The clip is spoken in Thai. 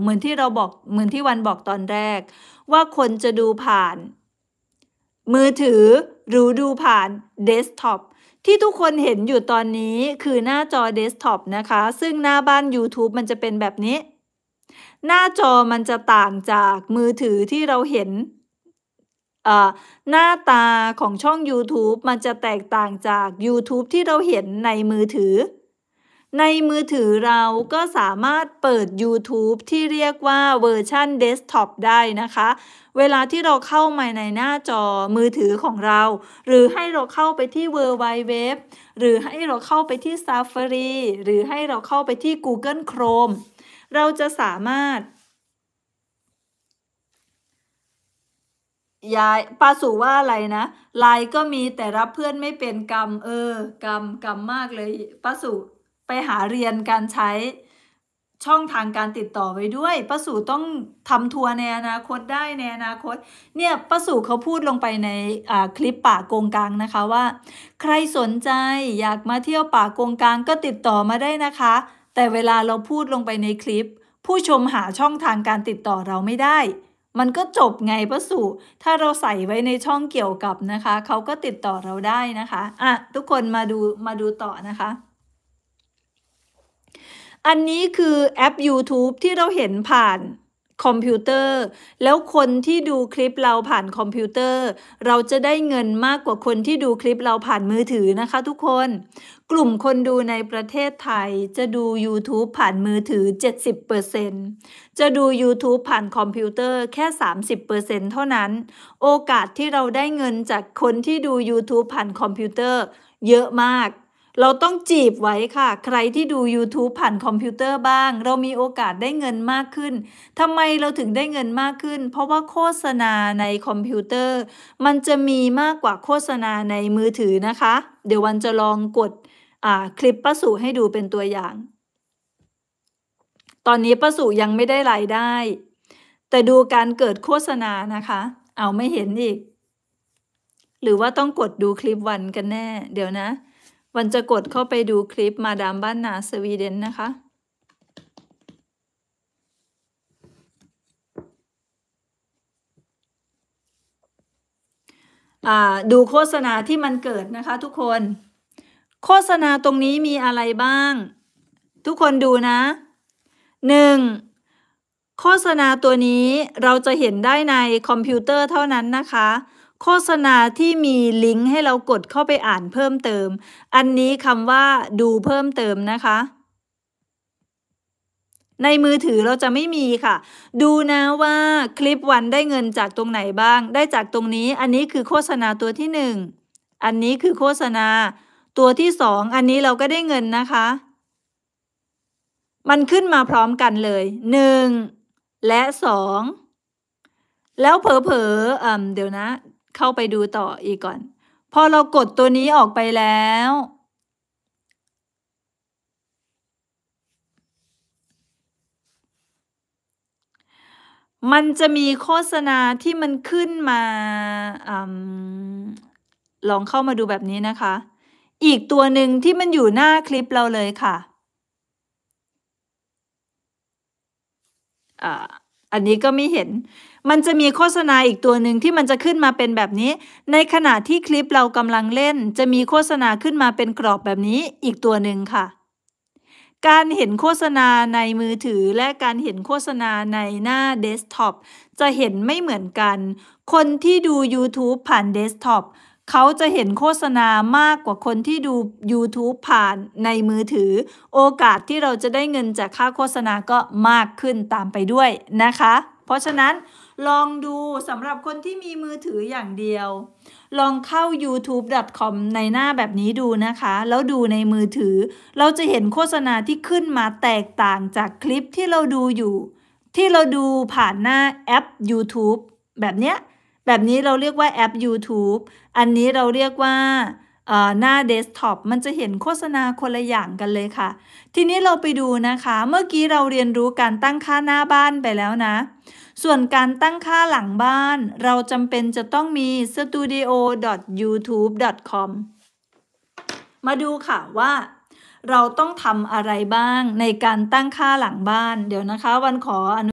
เหมือนที่เราบอกเหมือนที่วันบอกตอนแรก ว่าคนจะดูผ่าน มือถือหรือดูผ่านเดสก์ท็อปที่ทุกคนเห็นอยู่ตอนนี้คือหน้าจอเดสก์ท็อปนะคะ ซึ่งหน้าบ้าน YouTube มันจะเป็นแบบนี้ หน้าจอมันจะต่างจากมือถือที่เราเห็นหน้าตาของช่อง YouTube มันจะแตกต่างจาก YouTube ที่เราเห็นในมือถือในมือถือเราก็สามารถเปิด YouTube ที่เรียกว่าเวอร์ชันเดสก์ท็อปได้นะคะ เวลาที่เราเข้ามาในหน้าจอมือถือของเรา หรือให้เราเข้าไปที่ w w w หรือให้เราเข้าไปที่ Safari หรือให้เราเข้าไปที่ Google Chrome เราจะสามารถย้ายปาสูว่าอะไรนะไลน์ก็มีแต่รับเพื่อนไม่เป็นกรรมเออกรรมกรรมมากเลยปาสูไปหาเรียนการใช้ช่องทางการติดต่อไว้ด้วยป้าสู่ต้องทำทัวร์ในอนาคตได้ในอนาคต เนี่ยป้าสู่เขาพูดลงไปในคลิปป่าโกงกลางนะคะว่า ใครสนใจอยากมาเที่ยวป่าโกงกลางก็ติดต่อมาได้นะคะ แต่เวลาเราพูดลงไปในคลิป ผู้ชมหาช่องทางการติดต่อเราไม่ได้ มันก็จบไงป้าสูถ้าเราใส่ไว้ในช่องเกี่ยวกับนะคะเขาก็ติดต่อเราได้นะคะอ่ะทุกคนมาดูมาดูต่อนะคะอันนี้คือแอป YouTube ที่เราเห็นผ่านคอมพิวเตอร์ แล้วคนที่ดูคลิปเราผ่านคอมพิวเตอร์ เราจะได้เงินมากกว่าคนที่ดูคลิปเราผ่านมือถือนะคะ ทุกคน กลุ่มคนดูในประเทศไทยจะดู YouTube ผ่านมือถือ 70%จะดู YouTube ผ่านคอมพิวเตอร์แค่ 30%เเท่านั้น โอกาสที่เราได้เงินจากคนที่ดู YouTube ผ่านคอมพิวเตอร์เยอะมากเราต้องจีบไว้ค่ะ ใครที่ดู YouTube ผ่านคอมพิวเตอร์บ้าง เรามีโอกาสได้เงินมากขึ้นทำไมเราถึงได้เงินมากขึ้น เพราะว่าโฆษณาในคอมพิวเตอร์ มันจะมีมากกว่าโฆษณาในมือถือนะคะ เดี๋ยววันจะลองกดคลิปป้าสุให้ดูเป็นตัวอย่าง ตอนนี้ป้าสุยังไม่ได้รายได้ แต่ดูการเกิดโฆษณานะคะ เอาไม่เห็นอีก หรือว่าต้องกดดูคลิปวันกันแน่ เดี๋ยวนะวันจะกดเข้าไปดูคลิปมาดามบ้านนาสวีเดนนะคะ ดูโฆษณาที่มันเกิดนะคะ ทุกคน โฆษณาตรงนี้มีอะไรบ้าง ทุกคนดูนะหนึ่งโฆษณาตัวนี้เราจะเห็นได้ในคอมพิวเตอร์เท่านั้นนะคะโฆษณาที่มีลิงก์ให้เรากดเข้าไปอ่านเพิ่มเติม อันนี้คำว่าดูเพิ่มเติมนะคะ ในมือถือเราจะไม่มีค่ะ ดูนะว่าคลิปวันได้เงินจากตรงไหนบ้าง ได้จากตรงนี้ อันนี้คือโฆษณาตัวที่ 1 อันนี้คือโฆษณาตัวที่2อันนี้เราก็ได้เงินนะคะ มันขึ้นมาพร้อมกันเลย 1 และ2แล้วเผลอๆเเดี๋ยวนะเข้าไปดูต่ออีกก่อนพอเรากดตัวนี้ออกไปแล้ว มันจะมีโฆษณาที่มันขึ้นมาอลองเข้ามาดูแบบนี้นะคะ อีกตัวหนึ่งที่มันอยู่หน้าคลิปเราเลยค่ะอ่าอันนี้ก็ไม่เห็น มันจะมีโฆษณาอีกตัวหนึ่งที่มันจะขึ้นมาเป็นแบบนี้ ในขณะที่คลิปเรากำลังเล่น จะมีโฆษณาขึ้นมาเป็นกรอบแบบนี้อีกตัวหนึ่งค่ะ การเห็นโฆษณาในมือถือและการเห็นโฆษณาในหน้าเดสก์ท็อปจะเห็นไม่เหมือนกัน คนที่ดู YouTube ผ่านเดสก์ท็อปเขาจะเห็นโฆษณามากกว่าคนที่ดู YouTube ผ่านในมือถือ โอกาสที่เราจะได้เงินจากค่าโฆษณาก็มากขึ้นตามไปด้วยนะคะ เพราะฉะนั้นลองดูสำหรับคนที่มีมือถืออย่างเดียว ลองเข้า youtube.com ในหน้าแบบนี้ดูนะคะ แล้วดูในมือถือ เราจะเห็นโฆษณาที่ขึ้นมาแตกต่างจากคลิปที่เราดูอยู่ ที่เราดูผ่านหน้าแอป YouTube แบบเนี้ยแบบนี้เราเรียกว่าแอป YouTube อันนี้เราเรียกว่าหน้าเดสก์ท็อปมันจะเห็นโฆษณาคนละอย่างกันเลยค่ะ ทีนี้เราไปดูนะคะ เมื่อกี้เราเรียนรู้การตั้งค่าหน้าบ้านไปแล้วนะ ส่วนการตั้งค่าหลังบ้านเราจำเป็นจะต้องมี studio.youtube.com มาดูค่ะว่าเราต้องทำอะไรบ้างในการตั้งค่าหลังบ้าน เดี๋ยวนะคะวันขออนุ